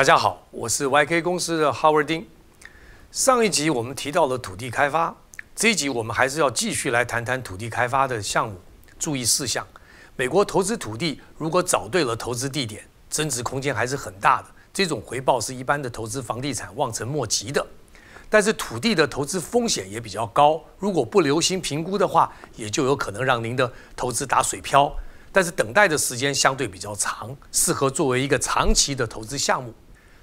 大家好，我是 YK 公司的 Howard 丁。上一集我们提到了土地开发，这一集我们还是要继续来谈谈土地开发的项目注意事项。美国投资土地，如果找对了投资地点，增值空间还是很大的，这种回报是一般的投资房地产望尘莫及的。但是土地的投资风险也比较高，如果不留心评估的话，也就有可能让您的投资打水漂。但是等待的时间相对比较长，适合作为一个长期的投资项目。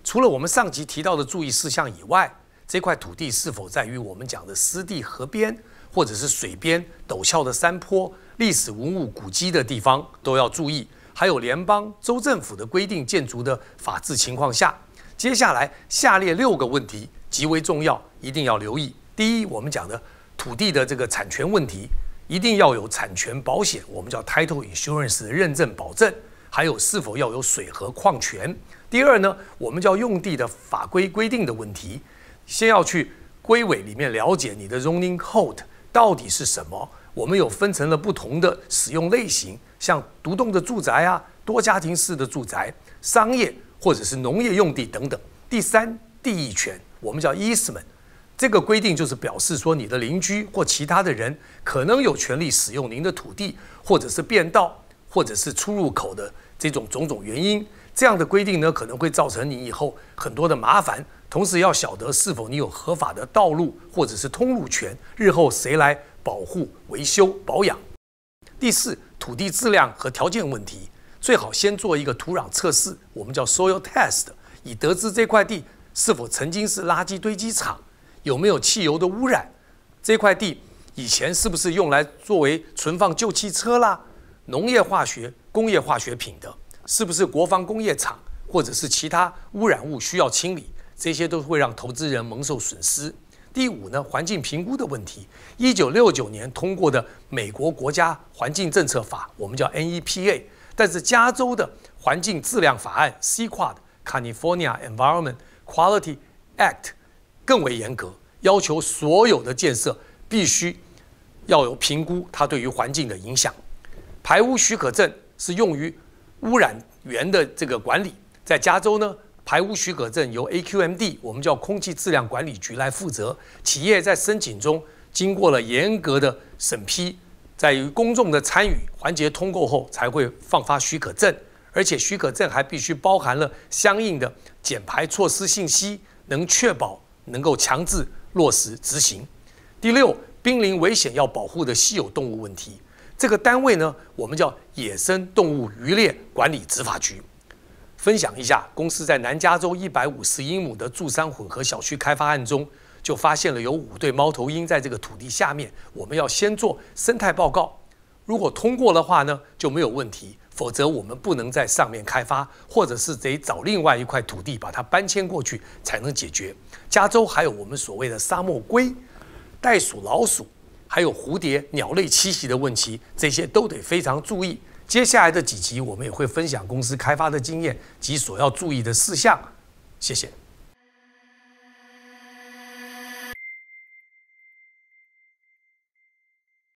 除了我们上集提到的注意事项以外，这块土地是否在于我们讲的湿地、河边或者是水边、陡峭的山坡、历史文物古迹的地方都要注意。还有联邦、州政府的规定建筑的法制情况下，接下来下列六个问题极为重要，一定要留意。第一，我们讲的土地的这个产权问题，一定要有产权保险，我们叫 title insurance 认证保证。还有是否要有水和矿权。第二呢，我们叫用地的法规规定的问题，先要去规委里面了解你的 zoning code 到底是什么。我们有分成了不同的使用类型，像独栋的住宅啊、多家庭式的住宅、商业或者是农业用地等等。第三，地役权，我们叫 easement，这个规定就是表示说你的邻居或其他的人可能有权利使用您的土地或者是变道。或者是出入口的这种种种原因，这样的规定呢，可能会造成你以后很多的麻烦。同时要晓得是否你有合法的道路或者是通路权，日后谁来保护、维修、保养？第四，土地质量和条件问题，最好先做一个土壤测试，我们叫 soil test，以得知这块地是否曾经是垃圾堆积场，有没有汽油的污染，这块地以前是不是用来作为存放旧汽车啦？农业化学、工业化学品的，是不是国防工业厂，或者是其他污染物需要清理？这些都会让投资人蒙受损失。第五呢，环境评估的问题。一九六九年通过的美国国家环境政策法，我们叫 NEPA，但是加州的环境质量法案 （Cquad，California Environment Quality Act） 更为严格，要求所有的建设必须要有评估它对于环境的影响。排污许可证是用于污染源的这个管理，在加州呢，排污许可证由 AQMD，我们叫空气质量管理局来负责。企业在申请中经过了严格的审批，在于公众的参与环节通过后，才会发放许可证。而且许可证还必须包含了相应的减排措施信息，能确保能够强制落实执行。第六，濒临危险要保护的稀有动物问题。这个单位呢，我们叫野生动物渔猎管理执法局。分享一下，公司在南加州一百五十英亩的住山混合小区开发案中，就发现了有五对猫头鹰在这个土地下面。我们要先做生态报告，如果通过的话呢，就没有问题；否则，我们不能在上面开发，或者是得找另外一块土地把它搬迁过去才能解决。加州还有我们所谓的沙漠龟、袋鼠、老鼠。还有蝴蝶、鸟类栖息的问题，这些都得非常注意。接下来的几集，我们也会分享公司开发的经验及所要注意的事项。谢谢。